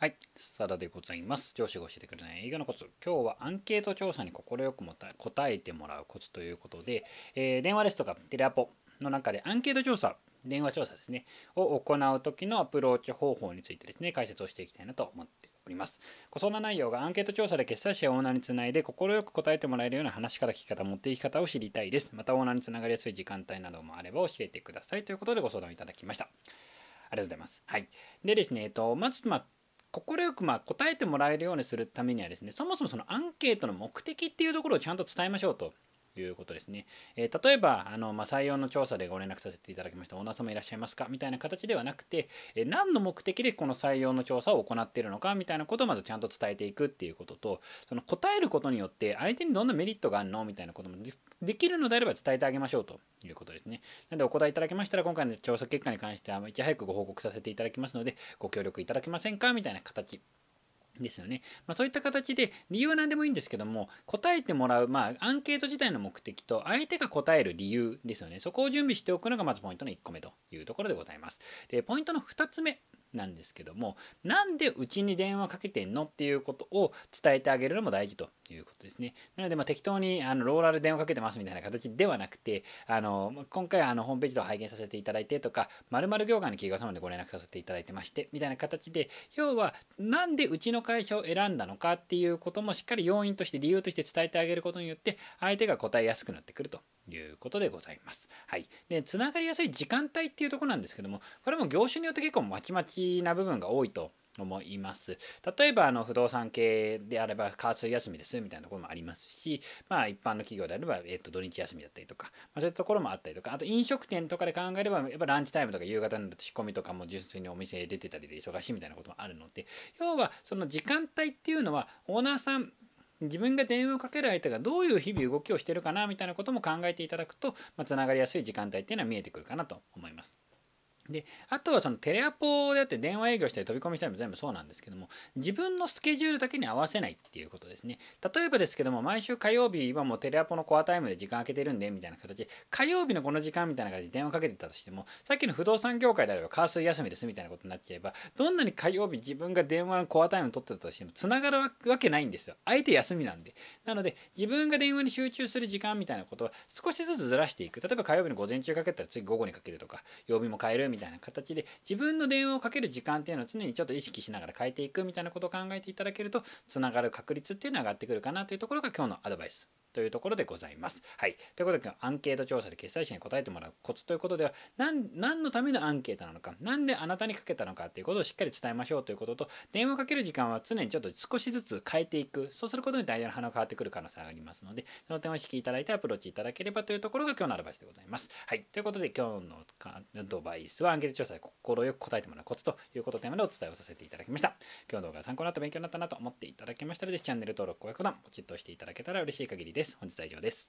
はい、サダでございます。上司が教えてくれない映画のコツ。今日はアンケート調査に快くもた答えてもらうコツということで、えー、電話ですとかテレアポの中でアンケート調査、電話調査ですね、を行う時のアプローチ方法についてですね、解説をしていきたいなと思っております。そんな内容がアンケート調査で決済者やオーナーにつないで快く答えてもらえるような話し方、聞き方、持っていき方を知りたいです。またオーナーにつながりやすい時間帯などもあれば教えてくださいということでご相談いただきました。ありがとうございます。はい。でですね、えっと、まず、まあ快くま答えてもらえるようにするためにはですねそもそもそのアンケートの目的っていうところをちゃんと伝えましょうということですね。えー、例えばあの、まあ、採用の調査でご連絡させていただきましたオーナー様いらっしゃいますかみたいな形ではなくて、えー、何の目的でこの採用の調査を行っているのかみたいなことをまずちゃんと伝えていくっていうこととその答えることによって相手にどんなメリットがあるのみたいなこともできるのであれば伝えてあげましょうということですね。なのでお答えいただきましたら今回の調査結果に関してはいち早くご報告させていただきますのでご協力いただけませんかみたいな形ですよねまあ、そういった形で理由は何でもいいんですけども答えてもらう、まあ、アンケート自体の目的と相手が答える理由ですよねそこを準備しておくのがまずポイントの1個目というところでございますでポイントの2つ目なんですけどもなんでうちに電話かけてんのっていうことを伝えてあげるのも大事とということですね。なので、ま適当にあのローラル電話かけてますみたいな形ではなくて、あの今回あのホームページと拝見させていただいてとか、〇〇業界の企業様でご連絡させていただいてまして、みたいな形で、要は、何でうちの会社を選んだのかっていうこともしっかり要因として、理由として伝えてあげることによって、相手が答えやすくなってくるということでございます。はい。で、つながりやすい時間帯っていうとこなんですけども、これも業種によって結構まちまちな部分が多いと思います。例えばあの不動産系であれば加水休みですみたいなところもありますし、まあ、一般の企業であれば、えー、と土日休みだったりとか、まあ、そういったところもあったりとかあと飲食店とかで考えればやっぱランチタイムとか夕方の仕込みとかも純粋にお店出てたりで忙しいみたいなこともあるので要はその時間帯っていうのはオーナーさん自分が電話をかける相手がどういう日々動きをしてるかなみたいなことも考えていただくとつな、まがりやすい時間帯っていうのは見えてくるかなと思います。であとはそのテレアポであって電話営業したり飛び込みしたりも全部そうなんですけども自分のスケジュールだけに合わせないっていうことですね例えばですけども毎週火曜日はもうテレアポのコアタイムで時間空けてるんでみたいな形で火曜日のこの時間みたいな形で電話かけてたとしてもさっきの不動産業界であればカース休みですみたいなことになっちゃえばどんなに火曜日自分が電話のコアタイム取ってたとしてもつながるわけないんですよ相手休みなんでなので自分が電話に集中する時間みたいなことは少しずつずらしていく例えば火曜日の午前中かけたら次午後にかけるとか曜日も変えるみたいなたいな形で自分の電話をかける時間っていうのを常にちょっと意識しながら変えていくみたいなことを考えていただけるとつながる確率っていうのは上がってくるかなというところが今日のアドバイス。というところでございます。はい。ということで、アンケート調査で決済者に答えてもらうコツということでは、何のためのアンケートなのか、何であなたにかけたのかということをしっかり伝えましょうということと、電話かける時間は常にちょっと少しずつ変えていく、そうすることに大事な応が変わってくる可能性がありますので、その点を意識いただいてアプローチいただければというところが今日のアドバイスでございます。はい。ということで、今日のアドバイスはアンケート調査で心よく答えてもらうコツということテーマでお伝えをさせていただきました。今日の動画が参考になった勉強になったなと思っていただけましたら、ぜひチャンネル登録、高評価ボタン、ポチッと押していただけたら嬉しい限りです。です。本日は以上です。